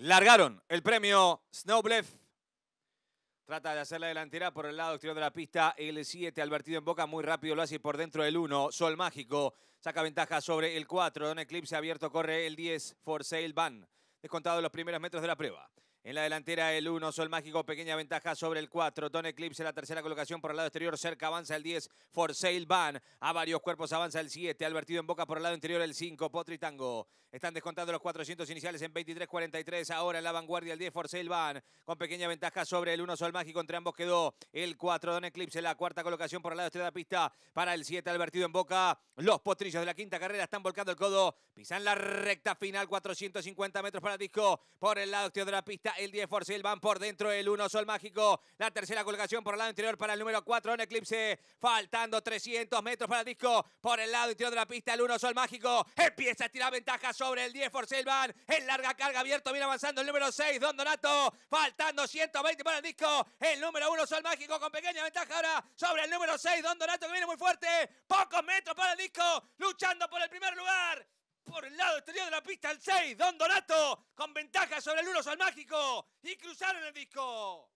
Largaron el premio Snowblef. Trata de hacer la delantera por el lado exterior de la pista. El 7 alvertido en boca muy rápido lo hace por dentro del 1. Sol Mágico saca ventaja sobre el 4. Don Eclipse abierto corre el 10. For Sale Van. Descontado los primeros metros de la prueba. En la delantera el 1, Sol Mágico, pequeña ventaja sobre el 4. Don Eclipse, la tercera colocación por el lado exterior, cerca avanza el 10. For Sale Van, a varios cuerpos avanza el 7. Alvertido en boca por el lado interior el 5. Potri Tango. Están descontando los 400 iniciales en 23-43. Ahora en la vanguardia el 10. For Sale Van, con pequeña ventaja sobre el 1, Sol Mágico. Entre ambos quedó el 4. Don Eclipse, la cuarta colocación por el lado exterior de la pista para el 7. Alvertido en boca. Los potrillos de la quinta carrera están volcando el codo. Pisan la recta final, 450 metros para el disco por el lado exterior de la pista el 10 force van por dentro el 1 Sol Mágico, la tercera colocación por el lado interior para el número 4 en Eclipse, faltando 300 metros para el disco, por el lado interior de la pista el 1 Sol Mágico, empieza a tirar ventaja sobre el 10 force van en larga carga abierto, viene avanzando el número 6 Don Donato, faltando 120 para el disco, el número 1 Sol Mágico con pequeña ventaja ahora sobre el número 6 Don Donato que viene muy fuerte, pocos metros para el disco, luchando por el primer lugar. El exterior de la pista el 6, Don Donato, con ventaja sobre el 1 al mágico y cruzaron el disco.